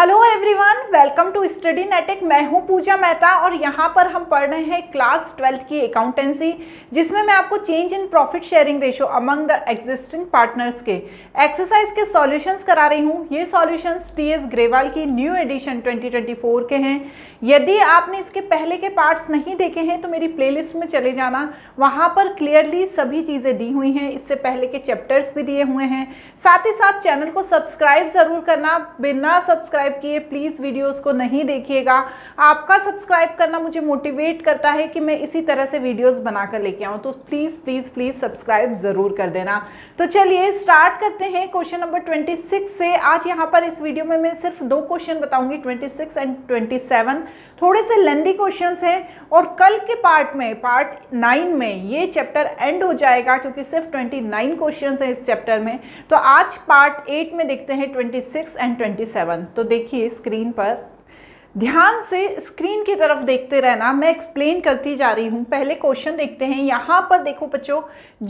hello everyone welcome to study नेटेक मैं हूं पूजा मेहता और यहां पर हम पढ़ रहे हैं क्लास ट्वेल्थ की अकाउंटेंसी जिसमें मैं आपको change in profit sharing ratio among the existing partners के एक्सरसाइज के सॉल्यूशंस करा रही हूं ये सॉल्यूशंस टीएस ग्रेवाल की न्यू एडिशन 2024 के हैं यदि आपने इसके पहले के पार्ट्स नहीं देखे हैं तो मेरी प्ले में चले जाना वहाँ पर क्लियरली सभी चीज़ें दी हुई हैं इससे पहले के चैप्टर्स भी दिए हुए हैं साथ ही साथ चैनल को सब्सक्राइब ज़रूर करना बिना सब्सक्राइब सब्सक्राइब किए प्लीज़ वीडियोस को नहीं देखिएगा आपका सब्सक्राइब करना मुझे मोटिवेट करता है कि मैं इसी तरह से वीडियोस बनाकर लेके आऊं तो प्लीज़ प्लीज़ प्लीज़ सब्सक्राइब ज़रूर कर देना तो चलिए स्टार्ट करते हैं क्वेश्चन नंबर ट्वेंटी से आज यहाँ पर इस वीडियो में मैं सिर्फ दो क्वेश्चन बताऊंगी ट्वेंटी एंड ट्वेंटी थोड़े से लेंदी क्वेश्चन है और कल के पार्ट में पार्ट नाइन में ये चैप्टर एंड हो जाएगा क्योंकि सिर्फ ट्वेंटी नाइन क्वेश्चन हैं इस चैप्टर में तो आज पार्ट एट में देखते हैं twenty six and twenty seven तो देख देखिए स्क्रीन पर ध्यान से स्क्रीन की तरफ देखते रहना मैं एक्सप्लेन करती जा रही हूँ पहले क्वेश्चन देखते हैं यहाँ पर देखो बच्चों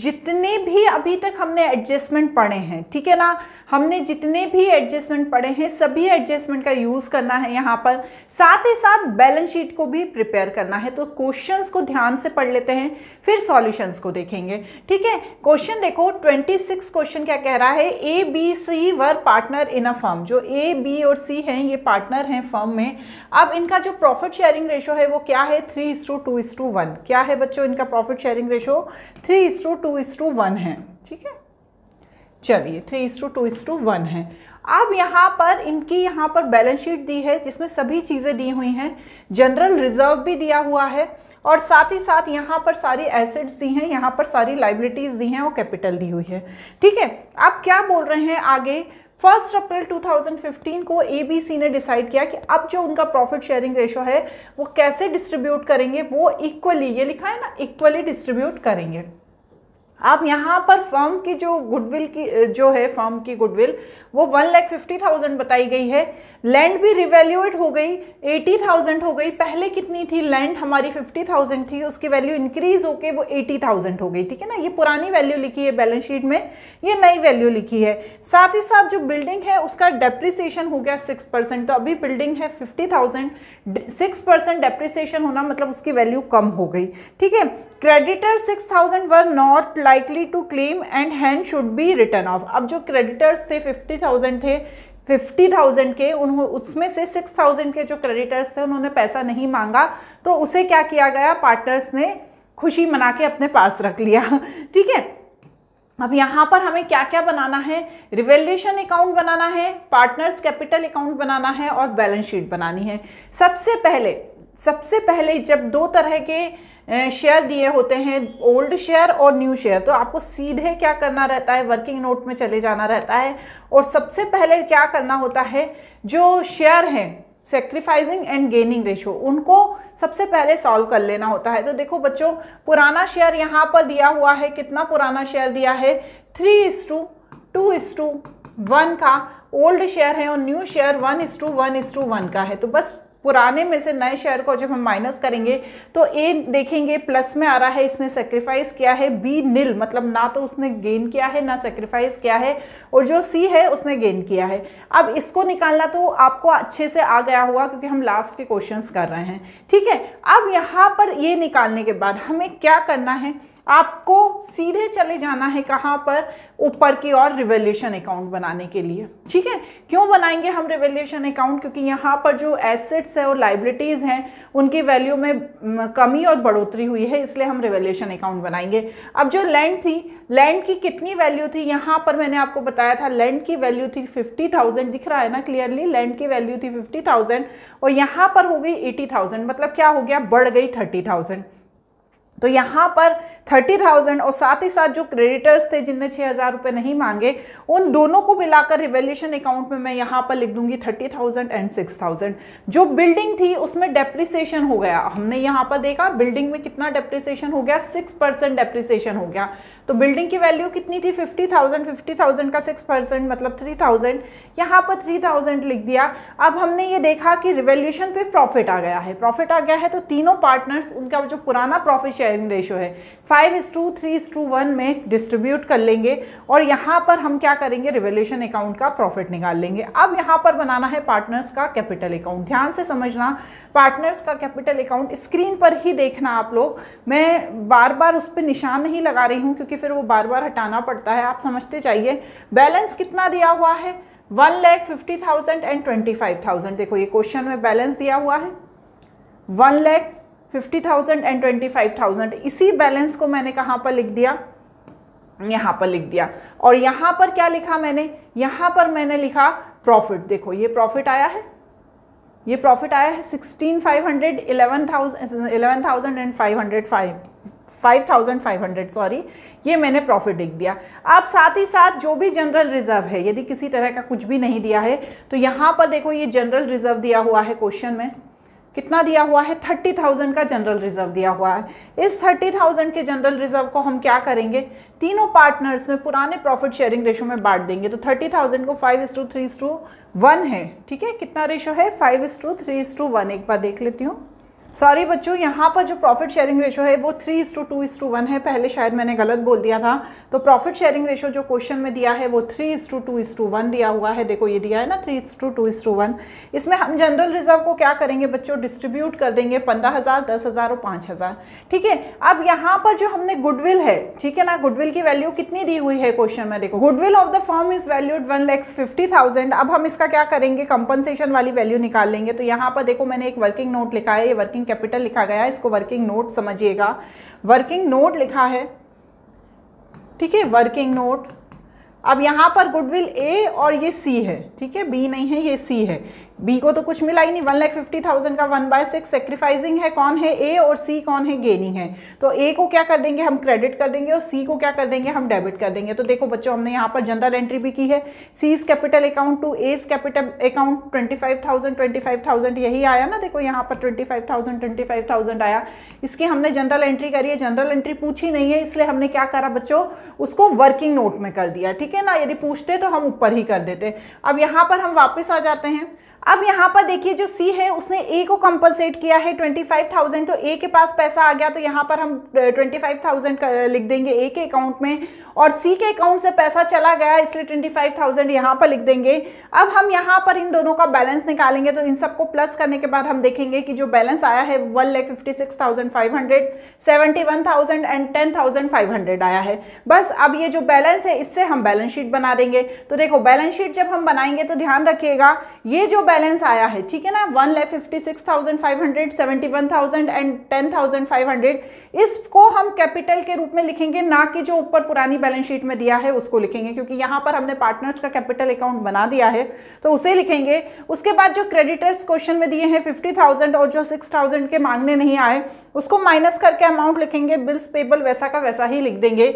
जितने भी अभी तक हमने एडजस्टमेंट पढ़े हैं ठीक है ना हमने जितने भी एडजस्टमेंट पढ़े हैं सभी एडजस्टमेंट का यूज़ करना है यहाँ पर साथ ही साथ बैलेंस शीट को भी प्रिपेयर करना है तो क्वेश्चन को ध्यान से पढ़ लेते हैं फिर सॉल्यूशंस को देखेंगे ठीक है क्वेश्चन देखो ट्वेंटी क्वेश्चन क्या कह रहा है A B C were partner in a firm जो ए बी और सी हैं ये पार्टनर हैं फर्म में अब इनका जो प्रॉफिट शेयरिंग रेशो है वो क्या है three is to two is to one क्या है बच्चों इनका profit sharing ratio three is to two is to one है ठीक है चलिए three is to two is to one है अब यहाँ पर इनकी यहाँ पर बैलेंस शीट दी है जिसमें सभी चीज़ें दी हुई हैं जनरल रिजर्व भी दिया हुआ है और साथ ही साथ यहाँ पर सारी एसेट्स दी हैं यहाँ पर सारी लाइबिलिटीज़ दी हैं और कैपिटल दी हुई है ठीक है अब क्या बोल रहे हैं आगे फर्स्ट अप्रैल 2015 को एबीसी ने डिसाइड किया कि अब जो उनका प्रॉफिट शेयरिंग रेशो है वो कैसे डिस्ट्रीब्यूट करेंगे वो इक्वली ये लिखा है ना इक्वली डिस्ट्रीब्यूट करेंगे आप यहाँ पर फर्म की जो गुडविल की जो है फर्म की गुडविल वो वन लैख फिफ्टी थाउजेंड बताई गई है लैंड भी रिवेल्यूएट हो गई एटी थाउजेंड हो गई पहले कितनी थी लैंड हमारी फिफ्टी थाउजेंड थी उसकी वैल्यू इंक्रीज होके वो एटी थाउजेंड हो गई ठीक है ना ये पुरानी वैल्यू लिखी है बैलेंस शीट में ये नई वैल्यू लिखी है साथ ही साथ जो बिल्डिंग है उसका डेप्रिसिएशन हो गया सिक्स परसेंट तो अभी बिल्डिंग है fifty thousand six percent depreciation होना मतलब उसकी वैल्यू कम हो गई ठीक है creditor six thousand were not likely to claim and hand should be return off अब जो क्रेडिटर्स थे फिफ्टी थाउजेंड थे फिफ्टी थाउजेंड के उन्हों उसमें से सिक्स थाउजेंड के जो क्रेडिटर्स थे उन्होंने पैसा नहीं मांगा तो उसे क्या किया गया पार्टनर्स ने खुशी मना के अपने पास रख लिया ठीक है अब यहाँ पर हमें क्या क्या बनाना है रिवेल्यूशन अकाउंट बनाना है पार्टनर्स कैपिटल अकाउंट बनाना है और बैलेंस शीट बनानी है सबसे पहले सबसे पहले जब दो तरह के शेयर दिए होते हैं ओल्ड शेयर और न्यू शेयर तो आपको सीधे क्या करना रहता है वर्किंग नोट में चले जाना रहता है और सबसे पहले क्या करना होता है जो शेयर हैं सेक्रीफाइजिंग एंड गेनिंग रेशो उनको सबसे पहले सॉल्व कर लेना होता है तो देखो बच्चों पुराना शेयर यहाँ पर दिया हुआ है कितना पुराना शेयर दिया है three is to two is to one का ओल्ड शेयर है और new share one is to one is to one का है तो बस पुराने में से नए शेयर को जब हम माइनस करेंगे तो ए देखेंगे प्लस में आ रहा है इसने सेक्रीफाइस किया है बी नील मतलब ना तो उसने गेन किया है ना सेक्रीफाइस किया है और जो सी है उसने गेन किया है अब इसको निकालना तो आपको अच्छे से आ गया हुआ क्योंकि हम लास्ट के क्वेश्चंस कर रहे हैं ठीक है अब यहाँ पर ये निकालने के बाद हमें क्या करना है आपको सीधे चले जाना है कहाँ पर ऊपर की ओर रिवेल्यूशन अकाउंट बनाने के लिए ठीक है क्यों बनाएंगे हम रिवेल्यूशन अकाउंट क्योंकि यहाँ पर जो एसेट्स है और लाइब्रिटीज़ हैं उनकी वैल्यू में कमी और बढ़ोतरी हुई है इसलिए हम रिवेल्यूशन अकाउंट बनाएंगे अब जो लैंड थी लैंड की कितनी वैल्यू थी यहाँ पर मैंने आपको बताया था लैंड की वैल्यू थी फिफ्टी थाउजेंड दिख रहा है ना क्लियरली लैंड की वैल्यू थी फिफ्टी थाउजेंड और यहाँ पर हो गई एटी थाउजेंड मतलब क्या हो गया बढ़ गई थर्टी थाउजेंड तो यहाँ पर थर्टी थाउजेंड और साथ ही साथ जो क्रेडिटर्स थे जिनने छह हज़ार रुपए नहीं मांगे उन दोनों को मिलाकर रिवेल्यूशन अकाउंट में मैं यहाँ पर लिख दूंगी thirty thousand and six thousand जो बिल्डिंग थी उसमें डेप्रिसिएशन हो गया हमने यहाँ पर देखा बिल्डिंग में कितना डेप्रिसिएशन हो गया सिक्स परसेंट डेप्रिसिएशन हो गया तो बिल्डिंग की वैल्यू कितनी थी फिफ्टी थाउजेंड फिफ्टी थाउजेंड का सिक्स परसेंट मतलब थ्री थाउजेंड यहां पर थ्री थाउजेंड लिख दिया अब हमने ये देखा कि रिवेल्यूशन पे प्रॉफिट आ गया है प्रॉफिट आ गया है तो तीनों पार्टनर्स उनका जो पुराना प्रॉफिट शेयर शेयरिंग रेशो है five is to three is to one में डिस्ट्रीब्यूट कर लेंगे और यहाँ पर हम क्या करेंगे रिवेलेशन अकाउंट का प्रॉफिट निकाल लेंगे अब यहाँ पर बनाना है पार्टनर्स का कैपिटल अकाउंट ध्यान से समझना पार्टनर्स का कैपिटल अकाउंट स्क्रीन पर ही देखना आप लोग मैं बार बार उस पर निशान नहीं लगा रही हूँ क्योंकि फिर वो बार बार हटाना पड़ता है आप समझते जाइए बैलेंस कितना दिया हुआ है one lakh fifty thousand and twenty five thousand देखो ये क्वेश्चन में बैलेंस दिया हुआ है one lakh fifty thousand and twenty five thousand इसी बैलेंस को मैंने कहाँ पर लिख दिया यहाँ पर लिख दिया और यहाँ पर क्या लिखा मैंने यहाँ पर मैंने लिखा प्रॉफिट देखो ये प्रॉफिट आया है ये प्रॉफिट आया है sixteen five hundred eleven thousand eleven thousand and five hundred five five thousand five hundred sorry ये मैंने प्रॉफिट लिख दिया आप साथ ही साथ जो भी जनरल रिजर्व है यदि किसी तरह का कुछ भी नहीं दिया है तो यहाँ पर देखो ये जनरल रिजर्व दिया हुआ है क्वेश्चन में कितना दिया हुआ है थर्टी थाउजेंड का जनरल रिजर्व दिया हुआ है इस थर्टी थाउजेंड के जनरल रिजर्व को हम क्या करेंगे तीनों पार्टनर्स में पुराने प्रॉफिट शेयरिंग रेशो में बांट देंगे तो थर्टी थाउजेंड को five is to three is to one है ठीक है कितना रेशो है five is to three is to one एक बार देख लेती हूँ सॉरी बच्चों यहाँ पर जो प्रॉफिट शेयरिंग रेशो है वो three is to two is to one है पहले शायद मैंने गलत बोल दिया था तो प्रॉफिट शेयरिंग रेशो जो क्वेश्चन में दिया है वो three is to two is to one दिया हुआ है देखो ये दिया है ना three is to two is to one इसमें हम जनरल रिजर्व को क्या करेंगे बच्चों डिस्ट्रीब्यूट कर देंगे पंद्रह हज़ार दस हज़ार और पाँच हज़ार ठीक है अब यहाँ पर जो हमने गुडविल है ठीक है ना गुडविल की वैल्यू कितनी दी हुई है क्वेश्चन में देखो goodwill of the firm is valued one lakhs fifty thousand अब हम इसका क्या करेंगे कंपनसेशन वाली वैल्यू निकाल लेंगे तो यहाँ पर देखो मैंने एक वर्किंग नोट लिखा है ये वर्किंग वर्किंग कैपिटल लिखा गया है इसको वर्किंग नोट समझिएगा वर्किंग नोट लिखा है ठीक है वर्किंग नोट अब यहाँ पर गुडविल ए और ये सी है ठीक है बी नहीं है ये सी है बी को तो कुछ मिला ही नहीं वन लाख फिफ्टी थाउजेंड का वन बाय सिक्स सेक्रीफाइसिंग है कौन है ए और सी कौन है गेनिंग है तो ए को क्या कर देंगे हम क्रेडिट कर देंगे और सी को क्या कर देंगे हम डेबिट कर देंगे तो देखो बच्चों हमने यहाँ पर जनरल एंट्री भी की है C is capital account to A is capital account twenty five thousand twenty five thousand यही आया ना देखो यहाँ पर twenty five thousand twenty five thousand आया इसकी हमने जनरल एंट्री करी है जनरल एंट्री पूछी नहीं है इसलिए हमने क्या करा बच्चों उसको वर्किंग नोट में कर दिया ठीक है ना यदि पूछते तो हम ऊपर ही कर देते अब यहाँ पर हम वापस आ जाते हैं अब यहाँ पर देखिए जो सी है उसने ए को कंपनसेट किया है ट्वेंटी फाइव थाउजेंड तो ए के पास पैसा आ गया तो यहाँ पर हम ट्वेंटी फाइव थाउजेंड लिख देंगे ए के अकाउंट में और सी के अकाउंट से पैसा चला गया इसलिए ट्वेंटी फाइव थाउजेंड यहाँ पर लिख देंगे अब हम यहाँ पर इन दोनों का बैलेंस निकालेंगे तो इन सबको प्लस करने के बाद हम देखेंगे कि जो बैलेंस आया है one lakh fifty six thousand five hundred seventy one thousand and ten thousand five hundred आया है बस अब ये जो बैलेंस है इससे हम बैलेंस शीट बना देंगे तो देखो बैलेंस शीट जब हम बनाएंगे तो ध्यान रखिएगा ये जो बैलेंस आया है ठीक है ना one lakh fifty six thousand five hundred seventy one thousand and ten thousand five hundred इसको हम कैपिटल के रूप में लिखेंगे ना कि जो ऊपर पुरानी बैलेंस शीट में दिया है उसको लिखेंगे क्योंकि यहां पर हमने पार्टनर्स का कैपिटल अकाउंट बना दिया है तो उसे लिखेंगे उसके बाद जो क्रेडिटर्स क्वेश्चन में दिए हैं फिफ्टी थाउजेंड और जो सिक्स थाउजेंड के मांगने नहीं आए उसको माइनस करके अमाउंट लिखेंगे बिल्स पेबल वैसा का वैसा ही लिख देंगे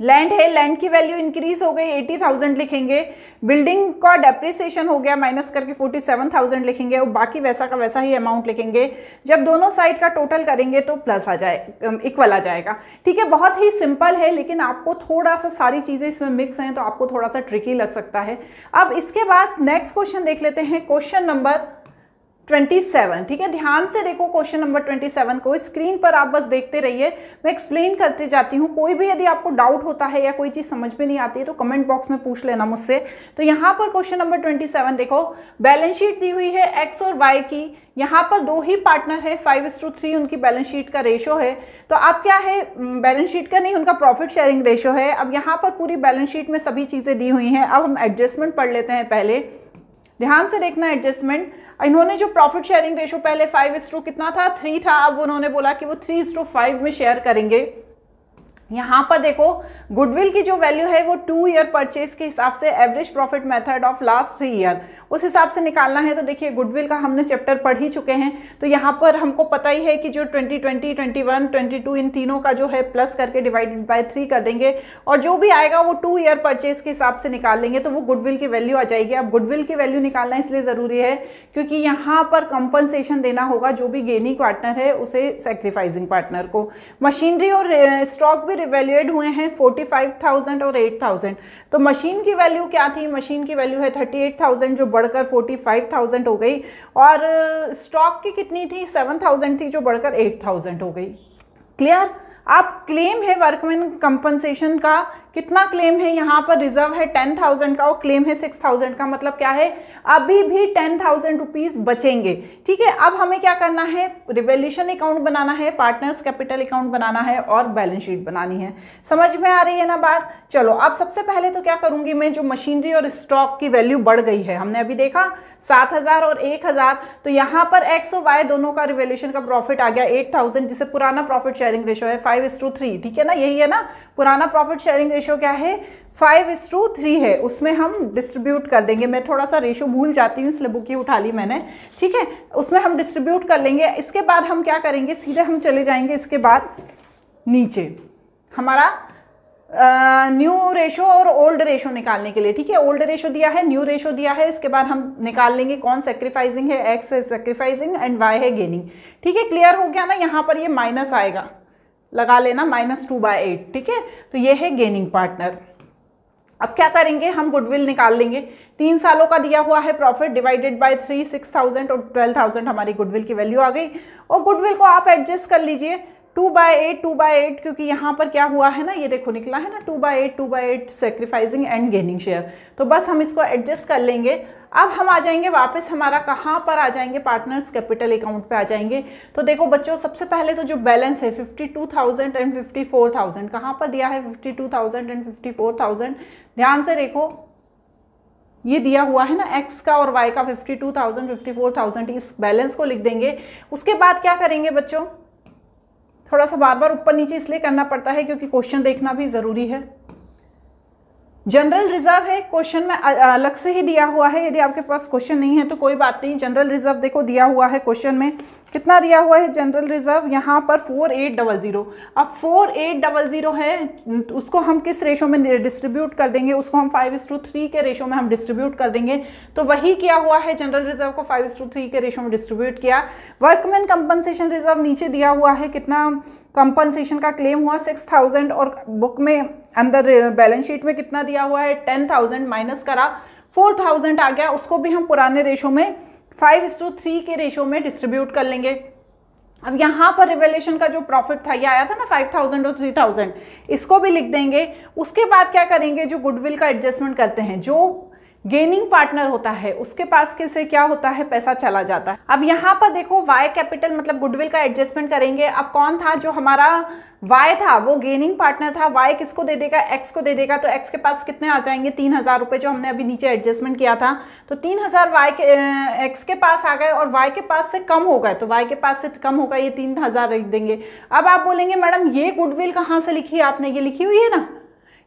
लैंड है लैंड की वैल्यू इंक्रीज हो गई एटी थाउजेंड लिखेंगे बिल्डिंग का डेप्रिसिएशन हो गया माइनस करके फोर्टी सेवन थाउजेंड लिखेंगे और बाकी वैसा का वैसा ही अमाउंट लिखेंगे जब दोनों साइड का टोटल करेंगे तो प्लस आ जाए इक्वल um, आ जाएगा ठीक है बहुत ही सिंपल है लेकिन आपको थोड़ा सा सारी चीज़ें इसमें मिक्स हैं तो आपको थोड़ा सा ट्रिकी लग सकता है अब इसके बाद नेक्स्ट क्वेश्चन देख लेते हैं क्वेश्चन नंबर 27 ठीक है ध्यान से देखो क्वेश्चन नंबर 27 को स्क्रीन पर आप बस देखते रहिए मैं एक्सप्लेन करते जाती हूँ कोई भी यदि आपको डाउट होता है या कोई चीज़ समझ में नहीं आती है तो कमेंट बॉक्स में पूछ लेना मुझसे तो यहाँ पर क्वेश्चन नंबर 27 देखो बैलेंस शीट दी हुई है एक्स और वाई की यहाँ पर दो ही पार्टनर है फाइव इस टू थ्री उनकी बैलेंस शीट का रेशो है तो आप क्या है बैलेंस शीट का नहीं उनका प्रॉफिट शेयरिंग रेशो है अब यहाँ पर पूरी बैलेंस शीट में सभी चीज़ें दी हुई हैं अब हम एडजस्टमेंट पढ़ लेते हैं पहले ध्यान से देखना एडजस्टमेंट इन्होंने जो प्रॉफिट शेयरिंग रेशो पहले फाइव इस कितना था थ्री था अब उन्होंने बोला कि वो थ्री इस फाइव में शेयर करेंगे यहाँ पर देखो गुडविल की जो वैल्यू है वो टू ईयर परचेज के हिसाब से average profit method of last three year उस हिसाब से निकालना है तो देखिए गुडविल का हमने चैप्टर पढ़ ही चुके हैं तो यहाँ पर हमको पता ही है कि जो 2020, 21, 22 इन तीनों का जो है प्लस करके डिवाइडेड बाय थ्री कर देंगे और जो भी आएगा वो टू ईयर परचेज के हिसाब से निकाल लेंगे तो वो गुडविल की वैल्यू आ जाएगी अब गुडविल की वैल्यू निकालना इसलिए ज़रूरी है क्योंकि यहाँ पर कंपनसेशन देना होगा जो भी गेनिंग पार्टनर है उसे सेक्रीफाइसिंग पार्टनर को मशीनरी और स्टॉक भी फिर हुए हैं 45,000 और 8,000 तो मशीन की वैल्यू क्या थी मशीन की वैल्यू है 38,000 जो बढ़कर 45,000 हो गई और स्टॉक uh, की कितनी थी 7,000 थी जो बढ़कर 8,000 हो गई क्लियर आप क्लेम है वर्कमैन कंपनसेशन का कितना क्लेम है यहाँ पर रिजर्व है टेन थाउजेंड का और क्लेम है सिक्स थाउजेंड का मतलब क्या है अभी भी टेन थाउजेंड रुपीज़ बचेंगे ठीक है अब हमें क्या करना है रिवेल्यूशन अकाउंट बनाना है पार्टनर्स कैपिटल अकाउंट बनाना है और बैलेंस शीट बनानी है समझ में आ रही है ना बात चलो अब सबसे पहले तो क्या करूंगी मैं जो मशीनरी और स्टॉक की वैल्यू बढ़ गई है हमने अभी देखा सात हज़ार और एक हज़ार तो यहाँ पर एक्स और वाई दोनों का रिवेल्यूशन का प्रॉफिट आ गया एट थाउजेंड जिसे पुराना प्रॉफिट शेयरिंग रेशो है फाइव इस टू थ्री ठीक है ना यही है ना पुराना प्रॉफिट शेयरिंग रेशो रेशो क्या है फाइव इज टू थ्री है उसमें हम डिस्ट्रीब्यूट कर देंगे मैं थोड़ा सा रेशो भूल जाती हूँ इसलिए बुक ही उठा ली मैंने ठीक है उसमें हम डिस्ट्रीब्यूट कर लेंगे इसके बाद हम क्या करेंगे सीधे हम चले जाएंगे इसके बाद नीचे हमारा न्यू uh, रेशो और ओल्ड रेशो निकालने के लिए ठीक है ओल्ड रेशो दिया है न्यू रेशो दिया है इसके बाद हम निकाल लेंगे कौन सेक्रीफाइजिंग है एक्स है सेक्रीफाइजिंग एंड वाई है गेनिंग ठीक है क्लियर हो गया ना यहाँ पर ये माइनस आएगा लगा लेना माइनस टू बाई एट ठीक है तो ये है गेनिंग पार्टनर अब क्या करेंगे हम गुडविल निकाल लेंगे तीन सालों का दिया हुआ है profit divided by three six thousand और ट्वेल्व थाउजेंड हमारी गुडविल की वैल्यू आ गई और गुडविल को आप एडजस्ट कर लीजिए two by eight two by eight क्योंकि यहाँ पर क्या हुआ है ना ये देखो निकला है ना two by eight two by eight sacrificing and gaining share तो बस हम इसको एडजस्ट कर लेंगे अब हम आ जाएंगे वापस हमारा कहाँ पर आ जाएंगे पार्टनर्स कैपिटल अकाउंट पे आ जाएंगे तो देखो बच्चों सबसे पहले तो जो बैलेंस है fifty two thousand and fifty four thousand कहाँ पर दिया है fifty two thousand and fifty four thousand ध्यान से देखो ये दिया हुआ है ना एक्स का और वाई का fifty two thousand fifty four thousand इस बैलेंस को लिख देंगे उसके बाद क्या करेंगे बच्चों थोड़ा सा बार बार ऊपर नीचे इसलिए करना पड़ता है क्योंकि क्वेश्चन देखना भी ज़रूरी है जनरल रिजर्व है क्वेश्चन में अलग से ही दिया हुआ है यदि आपके पास क्वेश्चन नहीं है तो कोई बात नहीं जनरल रिजर्व देखो दिया हुआ है क्वेश्चन में कितना दिया हुआ है जनरल रिजर्व यहाँ पर फोर एट डबल ज़ीरो अब फोर एट डबल ज़ीरो है उसको हम किस रेशो में डिस्ट्रीब्यूट कर देंगे उसको हम फाइव इस टू थ्री के रेशो में हम डिस्ट्रीब्यूट कर देंगे तो वही किया हुआ है जनरल रिजर्व को फाइव इस टू थ्री के रेशो में डिस्ट्रीब्यूट किया वर्कमैन कंपनसेशन रिजर्व नीचे दिया हुआ है कितना कंपनसेशन का क्लेम हुआ सिक्स थाउजेंड और बुक में अंदर बैलेंस शीट में कितना दिया हुआ है टेन थाउजेंड माइनस करा फोर थाउजेंड आ गया उसको भी हम पुराने रेशो में फाइव इस टू थ्री के रेशो में डिस्ट्रीब्यूट कर लेंगे अब यहाँ पर रिवेलेशन का जो प्रॉफिट था ये आया था ना फाइव थाउजेंड और थ्री थाउजेंड इसको भी लिख देंगे उसके बाद क्या करेंगे जो गुडविल का एडजस्टमेंट करते हैं जो गेनिंग पार्टनर होता है उसके पास किसे क्या होता है पैसा चला जाता है अब यहाँ पर देखो वाई कैपिटल मतलब गुडविल का एडजस्टमेंट करेंगे अब कौन था जो हमारा वाई था वो गेनिंग पार्टनर था वाई किसको दे देगा एक्स को दे देगा तो एक्स के पास कितने आ जाएंगे तीन हज़ार रुपये जो हमने अभी नीचे एडजस्टमेंट किया था तो तीन हज़ार वाई के एक्स के पास आ गए और वाई के पास से कम हो गए तो वाई के पास से कम होगा ये तीन हज़ार देंगे अब आप बोलेंगे मैडम ये गुडविल कहाँ से लिखी आपने ये लिखी हुई है ना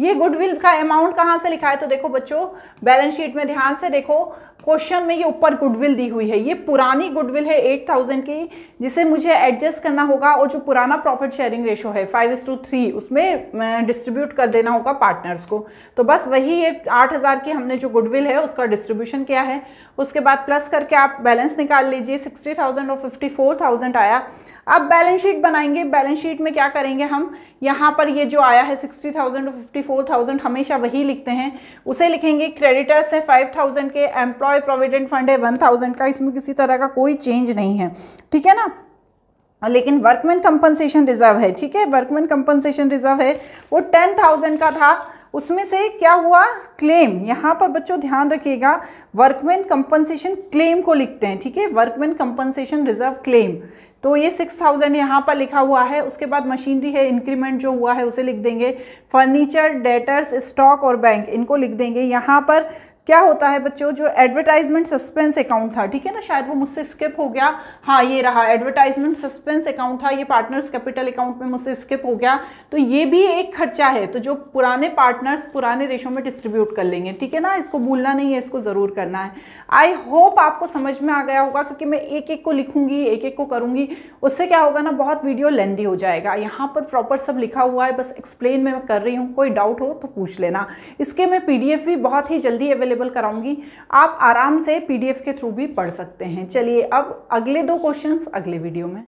ये गुडविल का अमाउंट कहाँ से लिखा है तो देखो बच्चों बैलेंस शीट में ध्यान से देखो क्वेश्चन में ये ऊपर गुडविल दी हुई है ये पुरानी गुडविल है एट थाउजेंड की जिसे मुझे एडजस्ट करना होगा और जो पुराना प्रॉफिट शेयरिंग रेशो है फाइव इज टू थ्री उसमें डिस्ट्रीब्यूट कर देना होगा पार्टनर्स को तो बस वही ये आठ हज़ार की हमने जो गुडविल है उसका डिस्ट्रीब्यूशन किया है उसके बाद प्लस करके आप बैलेंस निकाल लीजिए सिक्सटी थाउजेंड और फिफ्टी फोर थाउजेंड आया अब बैलेंस शीट बनाएंगे बैलेंस शीट में क्या करेंगे हम यहाँ पर ये जो आया है सिक्सटी थाउजेंड और फिफ्टी फोर थाउजेंड हमेशा वही लिखते हैं उसे लिखेंगे क्रेडिटर्स है फाइव थाउजेंड के एम्प्लॉय प्रोविडेंट फंड है वन थाउजेंड का इसमें किसी तरह का कोई चेंज नहीं है ठीक है ना लेकिन वर्कमैन कंपनसेशन रिजर्व है ठीक है वर्कमैन कंपनसेशन रिजर्व है वो टेन थाउजेंड का था उसमें से क्या हुआ क्लेम यहाँ पर बच्चों ध्यान रखिएगा वर्कमैन कंपनसेशन क्लेम को लिखते हैं ठीक है वर्कमैन कंपनसेशन रिजर्व क्लेम तो ये सिक्स थाउजेंड यहाँ पर लिखा हुआ है उसके बाद मशीनरी है इंक्रीमेंट जो हुआ है उसे लिख देंगे फर्नीचर डेटर्स स्टॉक और बैंक इनको लिख देंगे यहाँ पर क्या होता है बच्चों जो एडवर्टाइजमेंट सस्पेंस अकाउंट था ठीक है ना शायद वो मुझसे स्किप हो गया हाँ ये रहा एडवर्टाइजमेंट सस्पेंस अकाउंट था ये पार्टनर्स कैपिटल अकाउंट में मुझसे स्किप हो गया तो ये भी एक खर्चा है तो जो पुराने पार्टनर्स पुराने रेशों में डिस्ट्रीब्यूट कर लेंगे ठीक है ना इसको भूलना नहीं है इसको ज़रूर करना है आई होप आपको समझ में आ गया होगा क्योंकि मैं एक एक को लिखूंगी एक एक को करूँगी उससे क्या होगा ना बहुत वीडियो लेंदी हो जाएगा यहाँ पर प्रॉपर सब लिखा हुआ है बस एक्सप्लेन में कर रही हूँ कोई डाउट हो तो पूछ लेना इसके मैं पी भी बहुत ही जल्दी अवेलेबल अवेलेबल कराऊंगी आप आराम से पीडीएफ के थ्रू भी पढ़ सकते हैं चलिए अब अगले दो क्वेश्चंस अगले वीडियो में